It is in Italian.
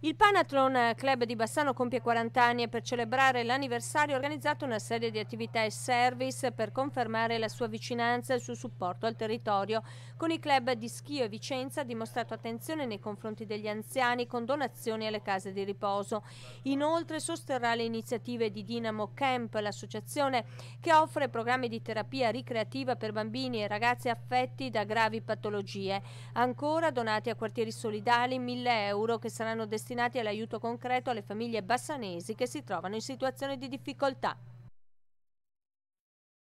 Il Panathlon Club di Bassano compie 40 anni e per celebrare l'anniversario ha organizzato una serie di attività e service per confermare la sua vicinanza e il suo supporto al territorio. Con i club di Schio e Vicenza ha dimostrato attenzione nei confronti degli anziani con donazioni alle case di riposo. Inoltre sosterrà le iniziative di Dinamo Camp, l'associazione che offre programmi di terapia ricreativa per bambini e ragazzi affetti da gravi patologie. Ancora donati a quartieri solidali 1000 euro che saranno destinati destinati all'aiuto concreto alle famiglie bassanesi che si trovano in situazione di difficoltà.